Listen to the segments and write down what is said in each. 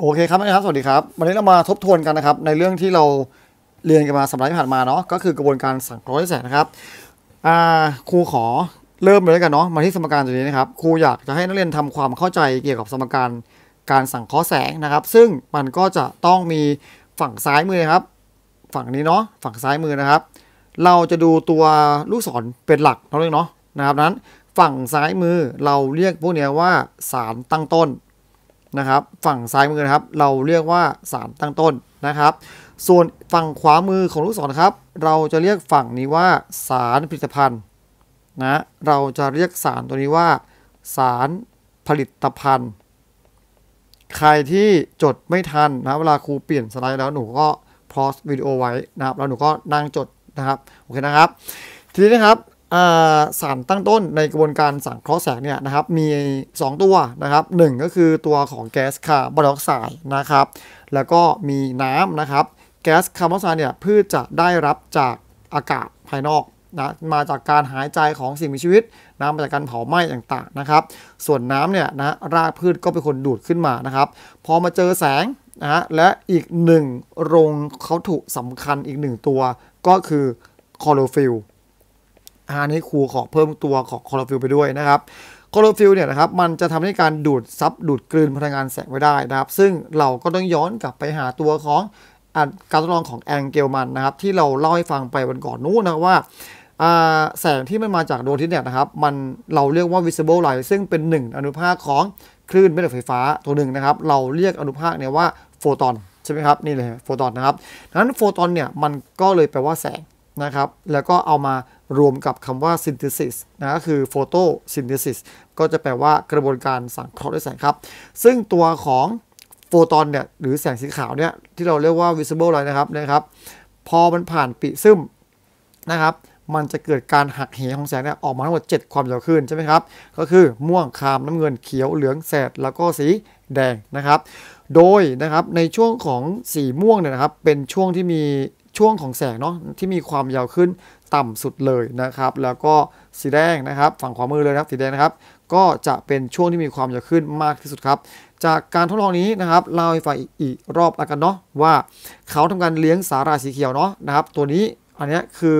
โอเคครับนะครับสวัสดีครับวันนี้เรามาทบทวนกันนะครับ ในเรื่องที่เราเรียนกันมาสัปดาห์ที่ผ่านมาเนาะก็คือกระบวนการสั่งระอ์แสงนะครับครูขอเริ่มเลยกันเนาะมาที่สมการตัวนี้นะครับ ครูอยากจะให้นักเรียนทำความเข้าใจเกี่ยวกับสมการการสั่งเคาะแสงนะครับ ซึ่งมันก็จะต้องมีฝั่งซ้ายมือครับ ฝั่งนี้เนาะฝั่งซ้ายมือนะครับ เราจะดูตัวลูกศรเป็นหลักเท่านั้นเนาะนะครับนั้นฝั่งซ้ายมือเราเรียกพวกนี้ว่าสารตั้งต้นนะครับฝั่งซ้ายมือนะครับ เราเรียกว่าสารตั้งต้นนะครับ ส่วนฝั่งขวามือของลูกศรครับ เราจะเรียกฝั่งนี้ว่าสารผลิตภัณฑ์นะเราจะเรียกสารตัวนี้ว่าสารผลิตภัณฑ์ ใครที่จดไม่ทันนะเวลาครูเปลี่ยนสไลด์แล้วหนูก็พอสวิดีโอไว้นะครับ แล้วหนูก็นั่งจดนะครับโอเคนะครับ ทีนี้นะครับสารตั้งต้นในกระบวนการสังเคราะห์แสงเนี่ยนะครับมี 2 ตัวนะครับ1ก็คือตัวของแก๊สคาร์บอนไดออกไซด์นะครับแล้วก็มีน้ำนะครับแก๊สคาร์บอนไดออกไซด์เนี่ยพืชจะได้รับจากอากาศภายนอกนะมาจากการหายใจของสิ่งมีชีวิต น้ำมาจากการเผาไหม้ต่างๆนะครับส่วนน้ำเนี่ยนะรากพืชก็เป็นคนดูดขึ้นมานะครับพอมาเจอแสงนะและอีกหนึ่งโรงเขาถูกสำคัญอีกหนึ่งตัวก็คือคลอโรฟิลอันนี้ครูขอเพิ่มตัวของคลอโรฟิลไปด้วยนะครับคลอโรฟิลเนี่ยนะครับ มันจะทำให้การดูดซับดูดกลืนพลังงานแสงไว้ได้นะครับ ซึ่งเราก็ต้องย้อนกลับไปหาตัวของการทดลองของแองเกลมันนะครับ ที่เราเล่าให้ฟังไปวันก่อนนู้นนะว่า แสงที่มันมาจากดวงอาทิตย์เนี่ยนะครับ มันเราเรียกว่า visible light ซึ่งเป็นหนึ่งอนุภาคของคลื่นแม่เหล็กไฟฟ้าตัวหนึ่งนะครับ เราเรียกอนุภาคเนี่ยว่าโฟตอนใช่ไหมครับนี่เลยโฟตอนนะครับดังนั้นโฟตอนเนี่ยมันก็เลยแปลว่าแสงนะครับแล้วก็เอามารวมกับคำว่า synthesis นะก็คือ photo synthesis ก็จะแปลว่ากระบวนการสังเคราะห์ด้วยแสงครับ ซึ่งตัวของโฟตอนเนี่ยหรือแสงสีขาวเนี่ยที่เราเรียกว่า visible light นะครับนะครับ พอมันผ่านปิซึมนะครับมันจะเกิดการหักเหของแสงเนี่ยออกมาทั้งหมด7ความเาวคขึ้นใช่ไหมครับก็คือม่วงคามน้ำเงินเขียวเหลือง แสด แล้วก็สีแดงนะครับโดยนะครับในช่วงของสีม่วงเนี่ยนะครับเป็นช่วงที่มีช่วงของแสงเนาะที่มีความยาวขึ้นต่ำสุดเลยนะครับแล้วก็สีแดงนะครับฝั่งขวามือเลยนะครับสีแดงนะครับก็จะเป็นช่วงที่มีความยะขึ้นมากที่สุดครับ จากการทดลองนี้นะครับเราให้ฟังอีกรอบแล้วกันเนาะว่าเขาทำการเลี้ยงสาหร่ายสีเขียวเนาะนะครับตัวนี้อันนี้คือ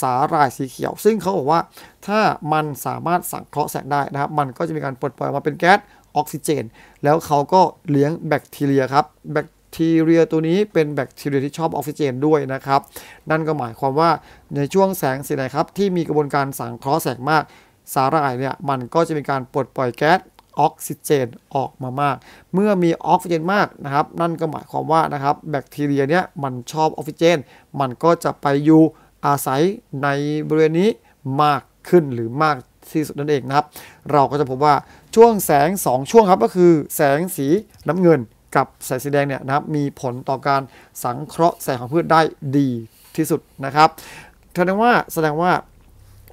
สาหร่ายสีเขียว ซึ่งเขาบอกว่าถ้ามันสามารถสังเคราะห์แสงได้นะครับมันก็จะมีการปลดปล่อยออกมาเป็นแก๊สออกซิเจน แล้วเขาก็เลี้ยงแบคทีเรียครับแบคทีเรียตัวนี้เป็นแบคทีเรียที่ชอบออกซิเจนด้วยนะครับนั่นก็หมายความว่าในช่วงแสงสีไหนครับที่มีกระบวนการสังเคราะห์แสงมาก สาหร่ายเนี่ยมันก็จะมีการปลดปล่อยแก๊สออกซิเจนออกมามาก เมื่อมีออกซิเจนมากนะครับนั่นก็หมายความว่านะครับแบคทีเรียเนี่ยมันชอบออกซิเจน มันก็จะไปอยู่อาศัยในบริเวณนี้มากขึ้นหรือมากที่สุดนั่นเองนะครับเราก็จะพบว่าช่วงแสง2ช่วงครับก็คือแสงสีน้ำเงินกับแสงสีแดงเนี่ยนะครับมีผลต่อการสังเคราะห์แสงของพืชได้ดีที่สุดนะครับแสดงว่าแสดงว่า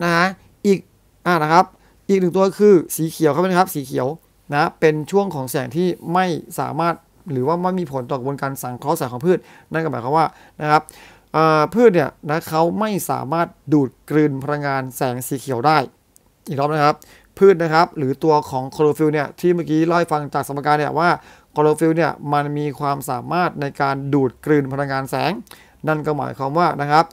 นะฮะอีกอ่านะครับ อีกหนึ่งตัวคือสีเขียวครับนะครับสีเขียวนะเป็นช่วงของแสงที่ไม่สามารถหรือว่าไม่มีผลต่อกระบวนการสังเคราะห์แสงของพืชนั่นก็หมายความว่านะครับพืชเนี่ยนะเขาไม่สามารถดูดกลืนพลังงานแสงสีเขียวได้ อีกรอบนะครับ พืชนะครับหรือตัวของคลอโรฟิลล์เนี่ยที่เมื่อกี้เล่าให้ฟังจากสมการเนี่ยว่าคลอโรฟิลเนี่ยมันมีความสามารถในการดูดกลืนพลังงานแสง นั่นก็หมายความว่านะครับ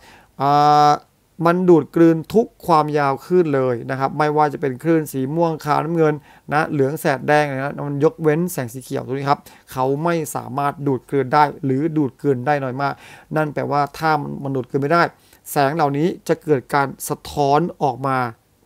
มันดูดกลืนทุกความยาวคลื่นเลยนะครับ ไม่ว่าจะเป็นคลื่นสีม่วงขาวน้ำเงิน นะ เหลืองแสดแดงนะมันยกเว้นแสงสีเขียวตรงนี้ครับเขาไม่สามารถดูดกลืนได้หรือดูดกลืนได้น้อยมาก นั่นแปลว่าถ้ามันดูดกลืนไม่ได้ แสงเหล่านี้จะเกิดการสะท้อนออกมา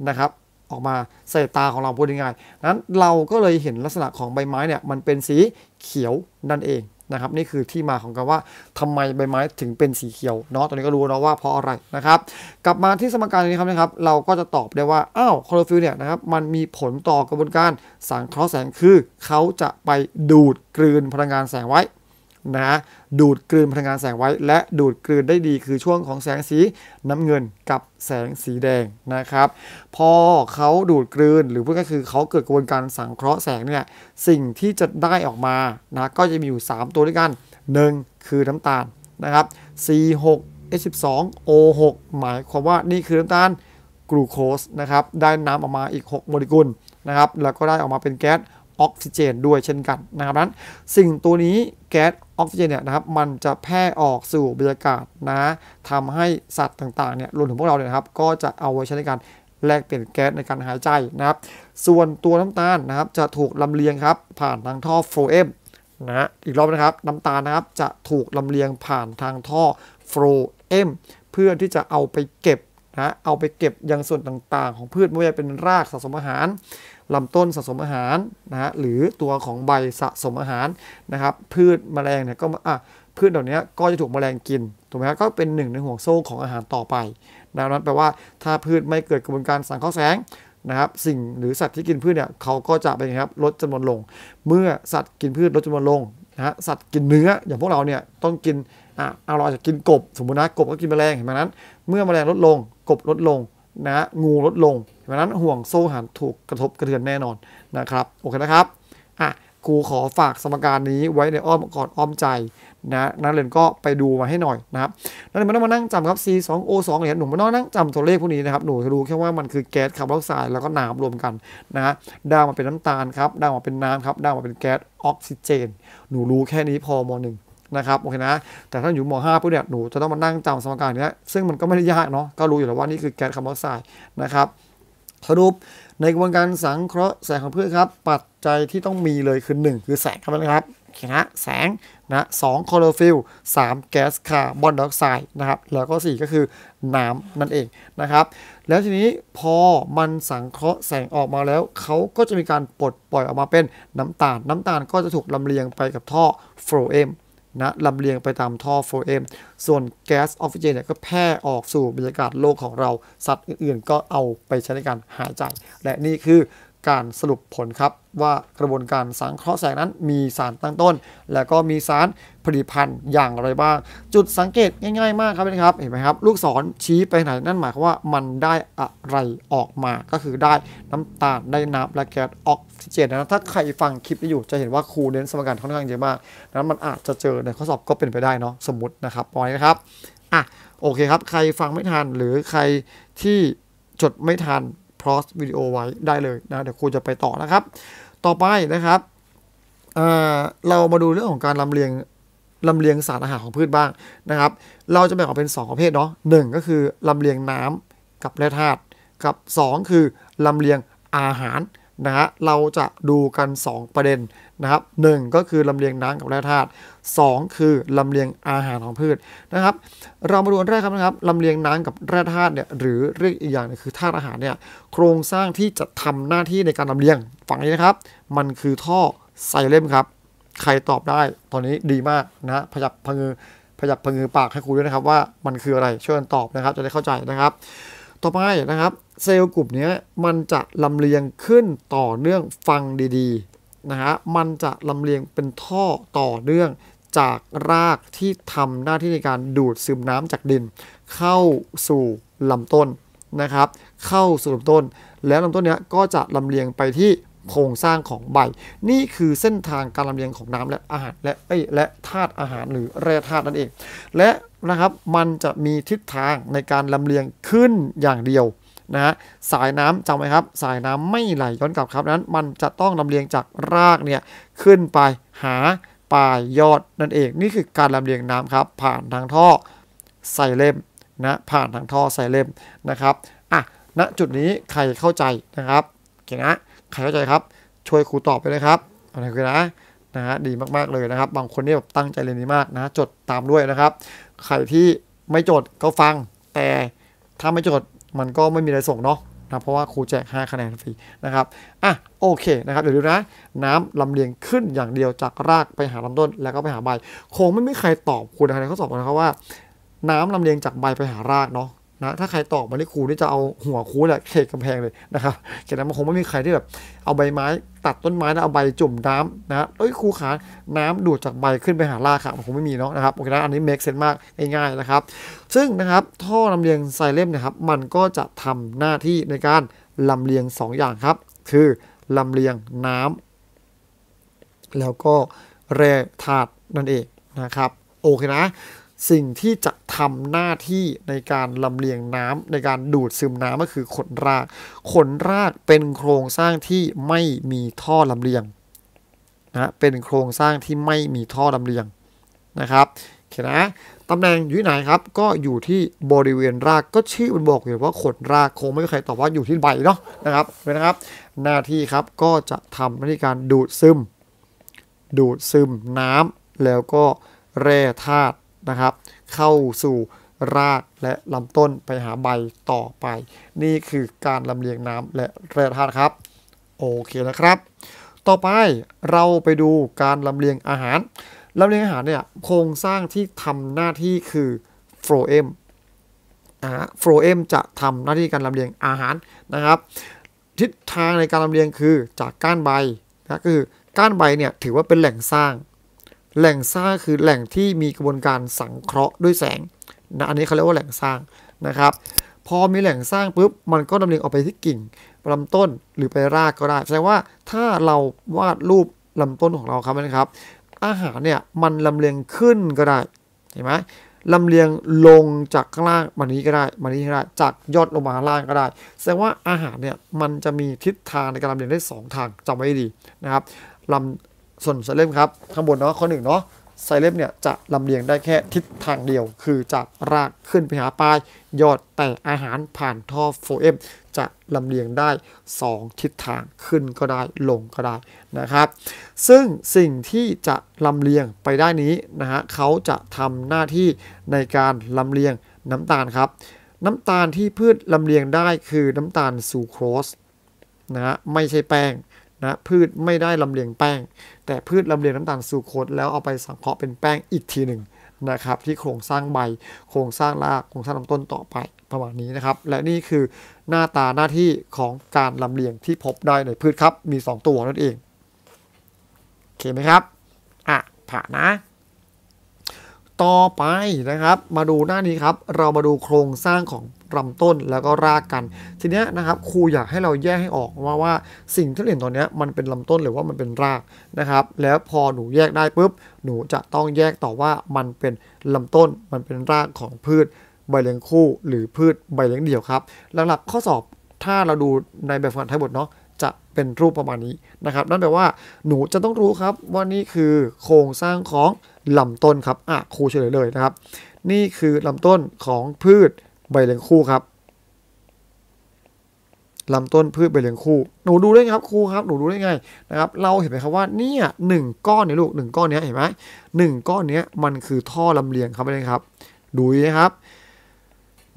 นะครับออกมาเสยตาของเราพูดง่ายๆนั้นเราก็เลยเห็นลักษณะของใบไม้เนี่ยมันเป็นสีเขียวนั่นเองนะครับนี่คือที่มาของคำว่าทำไมใบไม้ถึงเป็นสีเขียวเนาะตอนนี้ก็รู้เนาวว่าเพราะอะไรนะครับ กลับมาที่สมการนี้ครับนะครับ เราก็จะตอบได้ว่าอ้าวคลอโรฟิลเนี่ยนะครับมันมีผลต่อกระบวนการสังเคราะห์แสงคือเขาจะไปดูดกลืนพลังงานแสงไว้นะดูดกลืนพลังงานแสงไว้ และดูดกลืนได้ดีคือช่วงของแสงสีน้ำเงินกับแสงสีแดงนะครับพอเขาดูดกลืนหรือพูดก็คือเขาเกิดกระบวนการสังเคราะห์แสงเนี่ยสิ่งที่จะได้ออกมานะก็จะมีอยู่ 3 ตัวด้วยกัน1คือน้ำตาลนะครับ C6 H12 O6 หมายความว่านี่คือน้ำตาลกลูโคสนะครับได้น้ำออกมาอีก 6 โมเลกุลนะครับแล้วก็ได้ออกมาเป็นแก๊สออกซิเจนด้วยเช่นกันนะครับนั้นสิ่งตัวนี้แก๊สออกซิเจนเนี่ยนะครับมันจะแพร่ออกสู่บรรยากาศนะทำให้สัตว์ต่างๆเนี่ยรวมถึงพวกเราเนี่ยครับก็จะเอาไว้ใช้ในการแลกเปลี่ยนแก๊สในการหายใจนะครับส่วนตัวน้ำตาลนะครับจะถูกลำเลียงครับผ่านทางท่อโฟเอมนะอีกรอบนะครับน้ำตาลนะครับจะถูกลำเลียงผ่านทางท่อโฟเอม เพื่อที่จะเอาไปเก็บนะเอาไปเก็บยังส่วนต่างๆของพืชไม่ว่าจะเป็นรากสะสมอาหารลำต้นสะสมอาหารนะฮะหรือตัวของใบสะสมอาหารนะครับพืชแมลงเนี่ยก็อ่ะพืชเหล่านี้ก็จะถูกแมลงกินถูกไหมครับก็เป็นหนึ่งในห่วงโซ่ของอาหารต่อไปนะนั้นแปลว่าถ้าพืชไม่เกิดกระบวนการสังเคราะห์แสงนะครับสิ่งหรือสัตว์ที่กินพืชเนี่ยเขาก็จะเป็นครับลดจำนวนลง เมื่อสัตว์กินพืชลดจำนวนลงนะฮะสัตว์กินเนื้ออย่างพวกเราเนี่ยต้องกินอ่ะเราอาจจะกินกบสมมตินะกบก็กินแมลงเห็นไหมนั้น เมื่อแมลงลดลงกบลดลงนะงูลดลงเพราะนั้นห่วงโซ่หารถูกกระทบกระเทือนแน่นอนนะครับโอเคนะครับอ่ะครูขอฝากสมการนี้ไว้ในอ้อมกอดอ้อมใจนะนักเรียนก็ไปดูมาให้หน่อยนะครับนักเรียนไม่ต้องมานั่งจำครับ C 2 O 2อียญหนูไม่ต้องนั่งจำตัวเลขพวกนี้นะครับหนูรู้แค่ว่ามันคือแก๊สคาร์บอนไดออกไซด์แล้วก็น้ำรวมกันนะดาวมาเป็นน้ำตาลครับดาวมาเป็นน้ำครับดาวมาเป็นแก๊สออกซิเจนหนูรู้แค่นี้พอมหนึ่งนะครับ โอเคนะ แต่ถ้าอยู่ม .5 ปุ๊บเนี่ยหนูจะต้องมานั่งจำสมการเนี้ยซึ่งมันก็ไม่ได้ยากเนาะก็รู้อยู่แล้วว่านี่คือแก๊สคาร์บอนไดออกไซด์นะครับสรุปในกระบวนการสังเคราะห์แสงของพืชครับ ปัจจัยที่ต้องมีเลยคือ1คือแสงครับนะครับนะแสง นะสองคลอโรฟิลสามแก๊สคาร์บอนไดออกไซด์นะครับ แล้วก็ 4 ก็คือน้ำนั่นเองนะครับ แล้วทีนี้พอมันสังเคราะห์แสงออกมาแล้วเขาก็จะมีการปลดปล่อยออกมาเป็นน้ำตาล น้ำตาลก็จะถูกลำเลียงไปกับท่อโฟลเอมนะลำเลียงไปตามท่อ 4M ส่วนแก๊สออกซิเจนเนี่ยก็แพร่ออกสู่บรรยากาศโลกของเราสัตว์อื่นๆ ก็เอาไปใช้ในการหายใจและนี่คือการสรุปผลครับว่ากระบวนการสังเคราะห์แสงนั้นมีสารตั้งต้น แล้วก็มีสารผลิตภัณฑ์อย่างไรบ้าง จุดสังเกตง่าย ๆ มากครับนครับเห็นไหมครับลูกศรชี้ไปไหนนั่นหมายความว่ามันได้อะไรออกมาก็คือได้น้ำตาล ได้น้ำและแก๊สออกซิเจนนะถ้าใครฟังคลิปนี้อยู่จะเห็นว่าครูเน้นสมการค่อนข้างเยอะมากนั้นมันอาจจะเจอในข้อสอบก็เป็นไปได้เนาะสมมตินะครับเอ้นะครับอ่ะโอเคครับ ใครฟังไม่ทันหรือใครที่จดไม่ทันพอสวิดีโอไว้ได้เลยนะ เดี๋ยวครูจะไปต่อนะครับ ต่อไปนะครับเเรามาดูเรื่องของการลำเลียงลำเลียงสารอาหารของพืชบ้างนะครับ เราจะแบ่งออกเป็น2ประเภทเนาะหก็คือลำเลียงน้ำกับแร่ธาตุกับ 2 คือลำเลียงอาหารนะฮะเราจะดูกัน 2 ประเด็นนะครับหก็คือลำเลียงน้ำกับแร่ธาตุสคือลำเลียงอาหารของพืชนะครับ เรามาดูอันแรกครับนะครับลำเลียงน้ำกับแร่ธาตุเนี่ยหรือเรียกอีกอย่างนึงคือธาตุอาหารเนี่ยโครงสร้างที่จะทำหน้าที่ในการลำเลียงฝั่งนี้นะครับ มันคือท่อไซเลมครับ ใครตอบได้ตอนนี้ดีมากนะพยับพงือพยับพงือปากให้ครูด้วยนะครับว่ามันคืออะไรช่วยกันตอบนะครับจะได้เข้าใจนะครับ ต่อไปนะครับเซลล์กลุ่มนี้มันจะลำเลียงขึ้นต่อเนื่องฟังดีนะฮะมันจะลำเลียงเป็นท่อต่อเนื่องจากรากที่ทำหน้าที่ในการดูดซึมน้ำจากดิน เข้าสู่ลำต้นนะครับเข้าสู่ลำต้น แล้วลำต้นนี้ก็จะลำเลียงไปที่โครงสร้างของใบ นี่คือเส้นทางการลำเลียงของน้ำและอาหาร และเอ้ยและธาตุอาหารหรือแร่ธาตุนั่นเอง และนะครับมันจะมีทิศทางในการลำเลียงขึ้นอย่างเดียวนะฮะสายน้ำจำไหมครับ สายน้ำไม่ไหลย้อนกลับครับ นั้นมันจะต้องลำเลียงจากรากเนี่ยขึ้นไปหาปลายยอดนั่นเอง นี่คือการลำเลียงน้ำครับผ่านทางท่อใส่เล่มนะผ่านทางท่อใส่เล่มนะครับอ่ะณจุดนี้ใครเข้าใจนะครับเอเคนะใครเข้าใจครับช่วยครูตอบไปเลยครับอะไรคือนะนะฮะดีมากๆเลยนะครับ บางคนนี่แบบตั้งใจเรียนดีมากนะจดตามด้วยนะครับใครที่ไม่จดก็ฟังแต่ถ้าไม่จดมันก็ไม่มีอะไรส่งเนาะนะเพราะว่าครูแจก 5 คะแนนฟรีนะครับอ่ะโอเคนะครับ เดี๋ยวดูนะ น้ำลำเลียงขึ้นอย่างเดียวจากรากไปหาลำาต้นแล้วก็ไปหาใบคงไม่มีใครตอบคุณในข้อสอบนะครับว่า น้ำลำเลียงจากใบไปหารากเนาะนะถ้าใครตอบมาที่ครูนี่จะเอาหัวครูแหละเขกกำแพงเลยนะครับแขตนั้นมันคงไม่มีใครที่แบบเอาใบไม้ตัดต้นไม้แล้วเอาใบจุ่มน้ำนะเอ้ยครูขา น้ำดูดจากใบขึ้นไปหาลาขค่ะมันคงไม่มีเนาะนะครับ โอเคนะ อันนี้เมคเซนมาก ง่ายๆนะครับ ซึ่งนะครับท่อลำเลียงไซเลมนะครับ มันก็จะทำหน้าที่ในการลำเลียง 2 อย่างครับ คือลำเลียงน้ำ แล้วก็แร่ธาตุนั่นเองนะครับ โอเคนะสิ่งที่จะทำหน้าที่ในการลำเลียงน้ำ ในการดูดซึมน้ำก็คือขนรากขนรากเป็นโครงสร้างที่ไม่มีท่อลำเลียงนะเป็นโครงสร้างที่ไม่มีท่อลำเลียงนะครับเขเคนะตำแหน่งอยู่ไหนครับ ก็อยู่ที่บริเวณราก ก็ชื่อมันบอกอยู่ว่าขนรากคงไม่มีใครตอบว่าอยู่ที่ใบเนาะนะครับเป็นนะครับ หน้าที่ครับก็จะทำหน้าที่การดูดซึม ดูดซึมน้ำ แล้วก็แร่ธาตุนะครับเข้าสู่รากและลำต้นไปหาใบต่อไป นี่คือการลำเลียงน้ำและแร่ธาตุครับโอเคนะครับ ต่อไปเราไปดูการลำเลียงอาหารลำเลียงอาหารเนี่ยโครงสร้างที่ทำหน้าที่คือโฟรเอมนะฮะโฟรเอมจะทำหน้าที่การลำเลียงอาหารนะครับทิศทางในการลำเลียงคือจากก้านใบนะคือก้านใบเนี่ยถือว่าเป็นแหล่งสร้างแหล่งสร้างคือแหล่งที่มีกระบวนการสังเคราะห์ด้วยแสงนะอันนี้เขาเรียกว่าแหล่งสร้างนะครับ พอมีแหล่งสร้างปุ๊บมันก็ดำเนินออกไปที่กิ่งลำต้นหรือไปรากก็ได้แสดงว่าถ้าเราวาดรูปลำต้นของเราครับนะครับ อาหารเนี่ยมันลำเลียงขึ้นก็ได้เห็นไหมลำเลียงลงจากข้างล่างมานี้ก็ได้มานี้ก็ได้จากยอดลงมาข้างล่างก็ได้แสดงว่าอาหารเนี่ยมันจะมีทิศทางในการลำเลียงได้ 2 ทางจำไว้ดีนะครับลำส่วนไซเลมครับข้างบนเนาะข้อหนึ่งเนาะไซเลมเนี่ยจะลำเลียงได้แค่ทิศทางเดียวคือจากรากขึ้นไปหาปลายยอดแต่อาหารผ่านท่อโฟเอมจะลำเลียงได้ 2 ทิศทางขึ้นก็ได้ลงก็ได้นะครับซึ่งสิ่งที่จะลำเลียงไปได้นี้นะฮะเขาจะทำหน้าที่ในการลำเลียงน้ำตาลครับน้ำตาลที่พืชลำเลียงได้คือน้ำตาลซูโครสนะฮะไม่ใช่แป้งนะพืชไม่ได้ลำเลียงแป้งแต่พืชลำเลียงน้ำตาลสูโคตแล้วเอาไปสังเคราะห์เป็นแป้งอีกทีหนึ่งนะครับที่โครงสร้างใบ โครงสร้างรากโครงสร้างลำต้นต่อไปประมาณนี้นะครับ และนี่คือหน้าตาหน้าที่ของการลำเลียงที่พบได้ในพืชครับมี2ตัวนั่นเองโอเคไหมครับอ่ะผ่านนะ ต่อไปนะครับมาดูหน้านี้ครับเรามาดูโครงสร้างของลำต้นแล้วก็รากกัน ทีนี้นะครับ ครูอยากให้เราแยกให้ออกว่าว่าสิ่งที่เห็นตอนนี้มันเป็นลำต้นหรือว่ามันเป็นราก นะครับ แล้วพอหนูแยกได้ปุ๊บ หนูจะต้องแยกต่อว่ามันเป็นลำต้น มันเป็นรากของพืช ใบเลี้ยงคู่ หรือพืชใบเลี้ยงเดี่ยวครับหลักข้อสอบถ้าเราดูในแบบฝึกหัดท้ายบทเนาะ จะเป็นรูปประมาณนี้นะครับ นั่นแปลว่าหนูจะต้องรู้ครับว่านี่คือโครงสร้างของลำต้นครับ อ่ะครูเฉลยเลยนะครับ นี่คือลำต้นของพืชใบเหลืองคู่ครับลำต้นพืชใบเหลืองคู่หนูดูได้ครับครูครับหนูดูได้ไงนะครับ เราเห็นไหมครับว่าเนี่ยหนึ่งก้อนเนี่ยลูกหนึ่งก้อนเนี้ยเห็นไหมหนึ่งก้อนเนี้ยมันคือท่อลำเลียงครับเลยครับ ดูนะครับ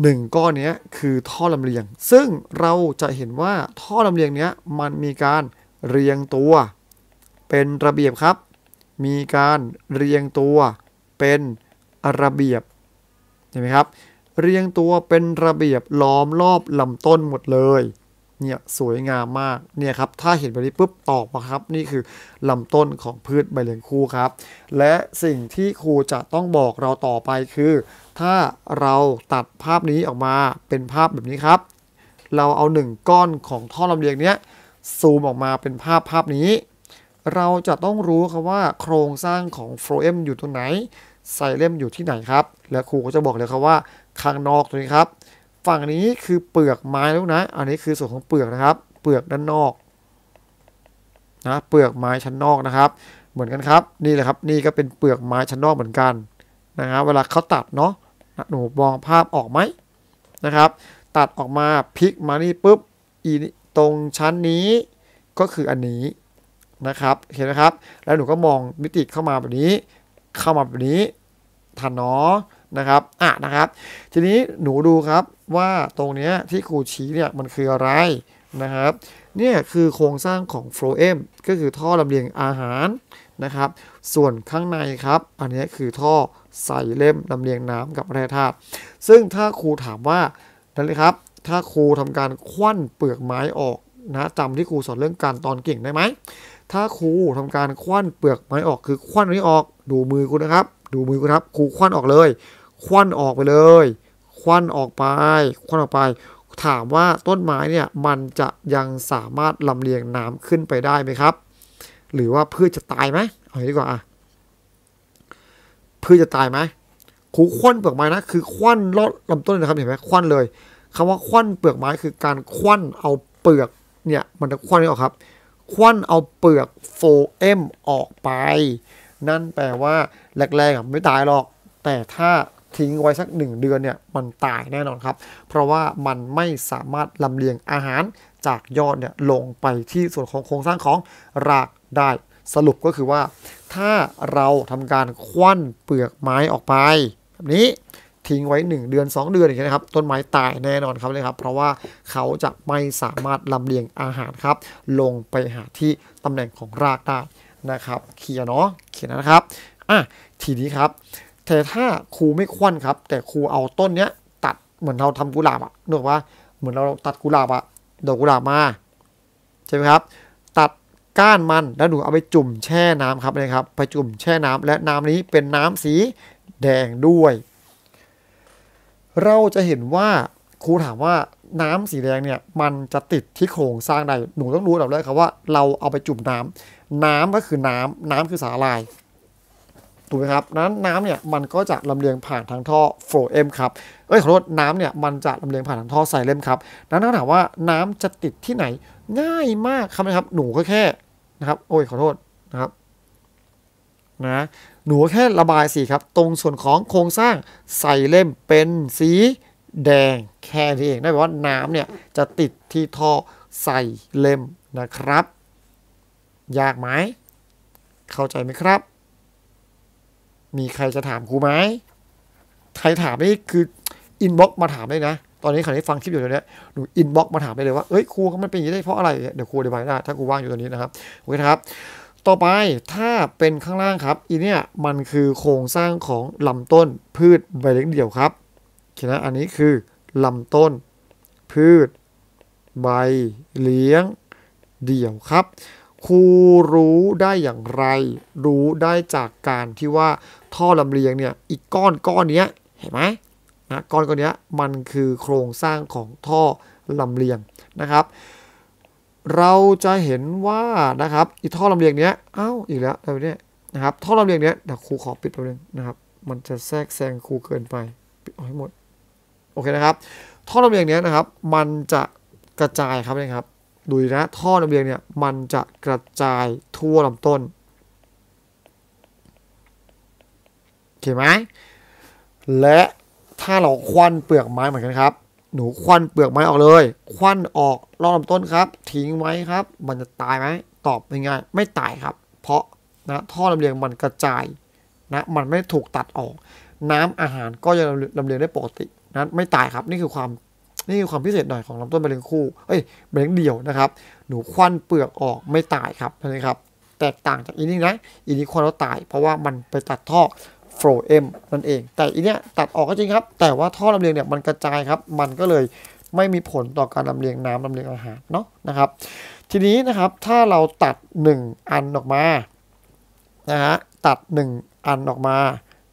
หนึ่งก้อนเนี้ยคือท่อลำเลียง ซึ่งเราจะเห็นว่าท่อลำเลียงเนี้ยมันมีการเรียงตัว เป็นระเบียบครับ มีการเรียงตัวเป็นระเบียบเห็นไหมครับเรียงตัวเป็นระเบียบล้อมรอบลำต้นหมดเลย เนี่ยสวยงามมาก เนี่ยครับถ้าเห็นแบบนี้ปุ๊บตอบมาครับ นี่คือลำต้นของพืชใบเหลียงคู่ครับ และสิ่งที่ครูจะต้องบอกเราต่อไปคือ ถ้าเราตัดภาพนี้ออกมาเป็นภาพแบบนี้ครับ เราเอาหนึ่งก้อนของท่อลำเลียงเนี้ยซูมออกมาเป็นภาพภาพนี้ เราจะต้องรู้ครับว่าโครงสร้างของโฟเอมอยู่ตรงไหนใส่เล่มอยู่ที่ไหน ครับ และครูก็จะบอกเลยครับว่าข้างนอกตรงนี้ครับ ฝั่งนี้คือเปลือกไม้แล้วนะ อันนี้คือส่วนของเปลือกนะครับ เปลือกด้านนอกนะเปลือกไม้ชั้นนอกนะครับ เหมือนกันครับนี่แหละครับนี่ก็เป็นเปลือกไม้ชั้นนอกเหมือนกันนะครับเวลาเขาตัดเนาะหนูมองภาพออกไหมนะครับ ตัดออกมาพลิกมานี่ปุ๊บอีตรงชั้นนี้ก็คืออันนี้นะครับเห็นไหมครับ แล้วหนูก็มองมิติเข้ามาแบบนี้เข้ามาแบบนี้ทันเนาะนะครับอ่ะนะครับ ทีนี้หนูดูครับว่าตรงเนี้ยที่ครูชี้เนี่ยมันคืออะไรนะครับ เนี่ยคือโครงสร้างของโฟลเอมก็คือท่อลำเลียงอาหารนะครับ ส่วนข้างในครับ อันนี้คือท่อใส่เล่มลำเลียงน้ำกับแร่ธาตุซึ่งถ้าครูถามว่านั่นเลยครับ ถ้าครูทำการควั้นเปลือกไม้ออกนะจำที่ครูสอนเรื่องการตอนเก่งได้ไหมถ้าครูทำการคว้านเปลือกไม้ออกคือคว้านนี้ออก ดูมือคุณนะครับ ดูมือคุณครับครูคว้านออกเลยคว้านออกไปเลยคว้านออกไปคว้านออกไป ถามว่าต้นไม้เนี่ย มันจะยังสามารถลำเลียงน้ำขึ้นไปได้ไหมครับ หรือว่าพืชจะตายไหมเอาดีกว่าอ่ะพืชจะตายไหมครูคว้านเปลือกไม้นะคือคว้านลอดลำต้นนะครับเห็นไหมคว้านเลย คำว่าคว้านเปลือกไม้คือการคว้านเอาเปลือกเนี่ยมันจะคว้านออกครับควันเอาเปลือกโฟเอมออกไป นั่นแปลว่าแรกๆไม่ตายหรอก แต่ถ้าทิ้งไว้สักหนึ่งเดือนเนี่ยมันตายแน่นอนครับ เพราะว่ามันไม่สามารถลำเลียงอาหารจากยอดเนี่ยลงไปที่ส่วนของโครงสร้างของรากได้ สรุปก็คือว่า ถ้าเราทำการควันเปลือกไม้ออกไปแบบนี้ทิ้งไว้ 1 เดือน 2 เดือนอย่างเงี้ยนะครับ ต้นไม้ตายแน่นอนครับเลยครับ เพราะว่าเขาจะไม่สามารถลำเลียงอาหารครับ ลงไปหาที่ตำแหน่งของรากได้นะครับเขียนเนาะเขียนนะครับ อ่ะทีนี้ครับ แต่ถ้าครูไม่ควนครับแต่ครูเอาต้นเนี้ยตัดเหมือนเราทำกุหลาบอะนึกว่าเหมือนเราตัดกุหลาบอะดอกกุหลาบมาใช่ไหมครับตัดก้านมันแล้วหนูเอาไปจุ่มแช่น้ำครับนะครับไปจุ่มแช่น้ำ และน้ำนี้เป็นน้ำสีแดงด้วยเราจะเห็นว่าครูถามว่าน้ำสีแดงเนี่ยมันจะติดที่โครงสร้างใดหนูต้องรู้แบบแรกครับว่าเราเอาไปจุ่มน้ำน้ำก็คือน้ำน้ำคือสาลายถูกไหมครับนั้นน้ำเนี่ยมันก็จะลำเลียงผ่านทางท่อโฟเอ็มครับเอ้ยขอโทษน้ำเนี่ยมันจะลำเลียงผ่านทางท่อไซเลมครับนั้นถ้าถามว่าน้ำจะติดที่ไหนง่ายมากครับนะครับ หนูก็แค่นะครับ โอ้ยขอโทษนะครับ นะหนูแค่ระบายสีครับตรงส่วนของโครงสร้างใส่เล่มเป็นสีแดงแค่นี้เองนั่นแปลว่าน้ำเนี่ยจะติดที่ท่อใส่เล่มนะครับยากไหมเข้าใจไหมครับ มีใครจะถามครูไหมใครถามนี่คืออินบ็อกมาถามได้นะตอนนี้ใครที่ฟังคลิปอยู่ตอนนี้หนูอินบ็อกมาถามได้เลยว่าเอ้ยครูเขาไม่เป็นอย่างนี้ได้เพราะอะไรเดี๋ยวครูอธิบายได้ถ้าครูว่างอยู่ตอนนี้นะครับโอเคครับต่อไปถ้าเป็นข้างล่างครับอีเนี่ยมันคือโครงสร้างของลำต้น พืชใบเล็กเดี่ยวครับเขนย้นอันนี้คือลำต้น พืชใบเลี้ยง เดี่ยวครับครูรู้ได้อย่างไรรู้ได้จากการที่ว่าท่อลำเลียงเนี่ยอีกก้อนก้อนนี้เห็นไหมนะก้อนก้อนนี้มันคือโครงสร้างของท่อลำเลียงนะครับเราจะเห็นว่านะครับ อีท่อลำเลียงเนี้ยอ้าวอีก แล้วแบบเนี้ยนะครับท่อลำเลียงเนี้ยเดี๋ยวครูขอปิดแป๊บนึงนะครับ มันจะแทรกแซงครูเกินไปปิดอให้หมดโอเคนะครับ ท่อลำเลียงเนี้ยนะครับ มันจะกระจายครับนะครับดูนะท่อลำเลียงเนี้ยมันจะกระจายทั่วลำต้นเข้าไหมและถ้าเราควันเปลือกไม้เหมือนกันครับหนูควันเปลือกไม้ออกเลย ควันออกรอบลำต้นครับ ทิ้งไว้ครับ มันจะตายไหม ตอบง่ายๆไม่ตายครับ เพราะนะท่อลำเลียงมันกระจายนะ มันไม่ถูกตัดออก น้ำอาหารก็ยังลำเลียงได้ปกตินะ ไม่ตายครับ นี่คือความ นี่คือความพิเศษหน่อยของลำต้นมะเร็งคู่เอ้ยมะเร็งเดี่ยวนะครับ หนูควันเปลือกออกไม่ตายครับนะครับ แตกต่างจากอีนี่นะ อีนี้ควันแล้วตาย เพราะว่ามันไปตัดท่อรเอนั่นเอง แต่อีเนี้ยตัดออกก็จริงครับ แต่ว่าท่อลำเลียง เนี่ยมันกระจายครับ มันก็เลยไม่มีผลต่อการลำเลียงน้ำลำเลียงอาหารเนาะนะครับ ทีนี้นะครับถ้าเราตัด 1 อันออกมานะฮะตัด 1 อันออกมา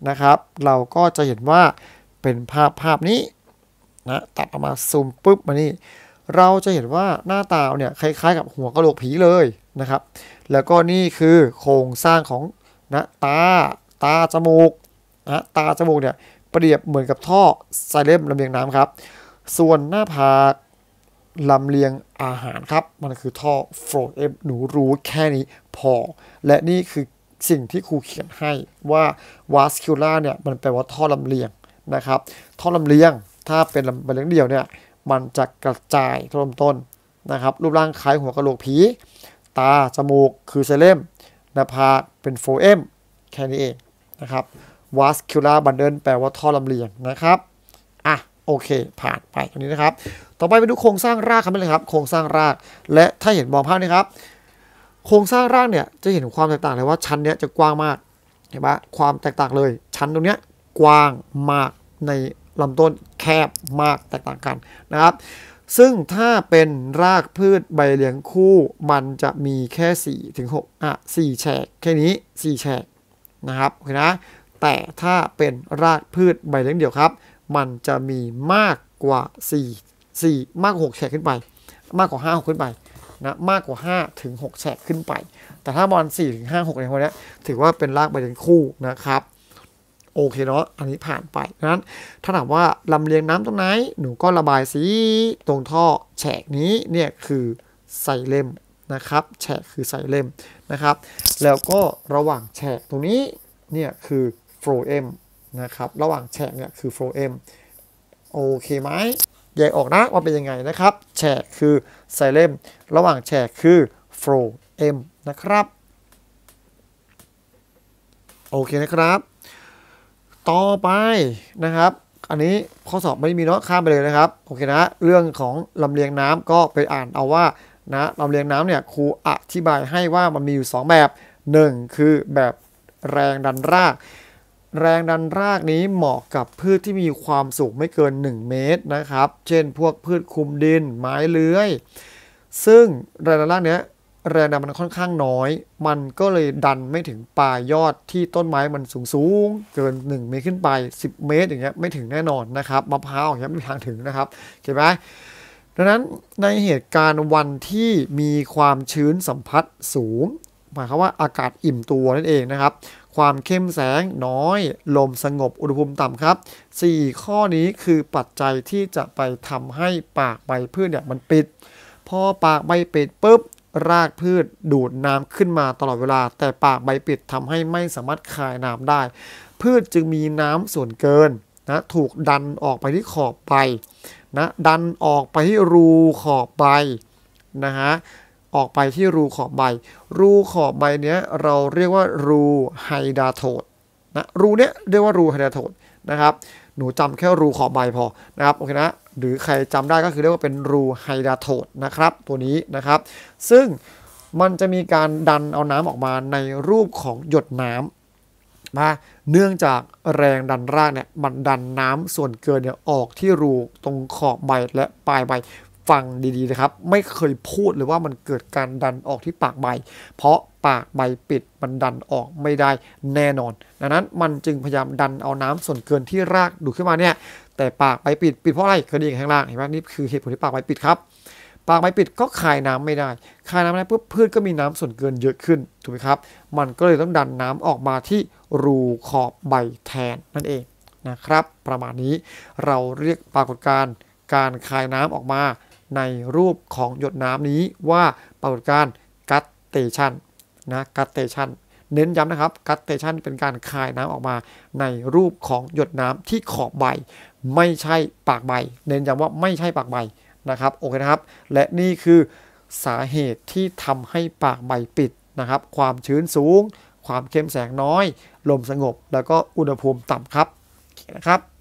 นะครับเราก็จะเห็นว่าเป็นภาพภาพนี้นะตัดออกมาซูมปุ๊บมานี่เราจะเห็นว่าหน้าตาเนี่ยคล้ายๆ กับหัวกะโหลกผีเลยนะครับแล้วก็นี่คือโครงสร้างของนะตาตาจมูกนะตาจมูกเนี่ยเปรียบเหมือนกับท่อไซเลมลำเลียงน้ำครับ ส่วนหน้าผากลำเลียงอาหารครับมันคือท่อโฟร์เอฟหนูรู้แค่นี้พอ และนี่คือสิ่งที่ครูเขียนให้ว่าวาสคิวล่าเนี่ยมันแปลว่าท่อลำเลียงนะครับ ท่อลำเลียง ถ้าเป็นลำเลียงเดียวเนี่ยมันจะกระจายั้ิลำต้นนะครับรูปร่างคล้ายหัวกระโหลกผีตาจมูกคือเซเลมหน้าผากเป็นโฟเอมแค่นี้เองนะครับ v a s c u l a บันเดิลแปลว่า ท่อลำเลียงนะครับ อ่ะโอเค ผ่านไปตรงนี้นะครับ ต่อไปไปดูโครงสร้างรากกันเลยครับโครงสร้างราก และถ้าเห็นมองภาพนะครับโครงสร้างรากเนี่ยจะเห็นความแตกต่างเลยว่าชั้นเนี้ยจะกว้างมาก เห็นปะความแตกต่างเลย ชั้นตรงเนี้ยกว้างมากในลำต้นแคบมากแตกต่างกันนะครับซึ่งถ้าเป็นรากพืชใบเลี้ยงคู่มันจะมีแค่4ถึง6อ่ะ4แฉกแค่นี้4แฉกนะครับโอเคนะแต่ถ้าเป็นรากพืชใบเลี้ยงเดี่ยวครับ มันจะมีมากกว่า 4 4 มากกว่า6แฉกขึ้นไป มากกว่า5 6ขึ้นไปนะมากกว่า5ถึง6แฉกขึ้นไป แต่ถ้าบอล4ถึง5 6ในพวกนี้ถือว่าเป็นรากใบเลี้ยงคู่นะครับโอเคเนาะอันนี้ผ่านไปนั้น ถ้าถามว่าลำเลียงน้ำตรงไหนหนูก็ระบายสีตรงท่อแฉกนี้เนี่ยคือใส่เล่มนะครับ แฉกคือใส่เล่มนะครับ แล้วก็ระหว่างแฉกตรงนี้เนี่ยคือ phloem นะครับ ระหว่างแฉกเนี่ยคือ phloem โอเคไหมแยกออกนะว่าเป็นยังไงนะครับ แฉกคือไซเลมระหว่างแฉกคือ phloem นะครับโอเคนะครับ ต่อไปนะครับ อันนี้ข้อสอบไม่มีเนาะข้ามไปเลยนะครับโอเคนะเรื่องของลำเลียงน้ำก็ไปอ่านเอาว่านะลำเลียงน้ำเนี่ยครูอธิบายให้ว่ามันมีอยู่ 2 แบบ 1 คือแบบแรงดันรากแรงดันรากนี้เหมาะกับพืชที่มีความสูงไม่เกิน 1 เมตรนะครับ เช่นพวกพืชคุมดินไม้เลื้อย ซึ่งแรงดันรากเนี้ยแรงดันมันค่อนข้างน้อย มันก็เลยดันไม่ถึงปลายยอดที่ต้นไม้มันสูงสูง เกิน 1 เมตรขึ้นไป 10 เมตร อย่างเงี้ยไม่ถึงแน่นอนนะครับมะพร้าวอย่างเงี้ยไม่มีทางถึงนะครับเข้าใจไหมดังนั้นในเหตุการณ์วันที่มีความชื้นสัมผัสสูงหมายความว่าอากาศอิ่มตัวนั่นเองนะครับความเข้มแสงน้อย ลมสงบอุณหภูมิต่ำครับ 4 ข้อนี้คือปัจจัยที่จะไปทำให้ปากใบพืชเนี่ยมันปิด พอปากใบปิดปุ๊บรากพืชดูดน้ำขึ้นมาตลอดเวลา แต่ปากใบปิดทำให้ไม่สามารถคายน้ำได้ พืชจึงมีน้ำส่วนเกินนะถูกดันออกไปที่ขอบใบนะดันออกไปที่รูขอบใบนะฮะออกไปที่รูขอบใบ รูขอบใบเนี้ยเราเรียกว่า รูไฮดาโทดนะ รูเนี้ยเรียกว่ารูไฮดาโทดนะครับ หนูจำแค่รูขอบใบพอนะครับ โอเคนะ หรือใครจำได้ก็คือเรียกว่าเป็นรูไฮดาโทดนะครับ ตัวนี้นะครับ ซึ่งมันจะมีการดันเอาน้ำออกมาในรูปของหยดน้ำนะ เนื่องจากแรงดันรากเนี่ยมันดันน้ำส่วนเกินเนี่ยออกที่รูตรงขอบใบและปลายใบฟังดีๆนะครับ ไม่เคยพูดเลยว่ามันเกิดการดันออกที่ปากใบ เพราะปากใบปิด มันดันออกไม่ได้แน่นอน ดังนั้นมันจึงพยายามดันเอาน้ำส่วนเกินที่รากดูดขึ้นมาเนี่ย แต่ปากใบปิดปิดเพราะอะไรคือดีข้างล่างเห็นไหมนี่คือเหตุผลที่ปากใบปิดครับปากใบปิดก็คายน้ำไม่ได้ คายน้ำไม่ได้ปุ๊บพืชก็มีน้ำส่วนเกินเยอะขึ้นถูกไหมครับมันก็เลยต้องดันน้ำออกมาที่รูขอบใบแทนนั่นเองนะครับ ประมาณนี้เราเรียกปรากฏการณ์การคายน้ำออกมาในรูปของหยดน้ำนี้ว่าปรากฏการณ์กัตเตชันนะกัตเตชันเน้นย้ำนะครับกัตเตชันเป็นการคายน้ำออกมา ในรูปของหยดน้ำที่ขอบใบ ไม่ใช่ปากใบ เน้นย้ำว่าไม่ใช่ปากใบนะครับโอเคนะครับ และนี่คือสาเหตุที่ทำให้ปากใบปิดนะครับ ความชื้นสูง ความเข้มแสงน้อย ลมสงบแล้วก็อุณหภูมิต่ำครับนะครับ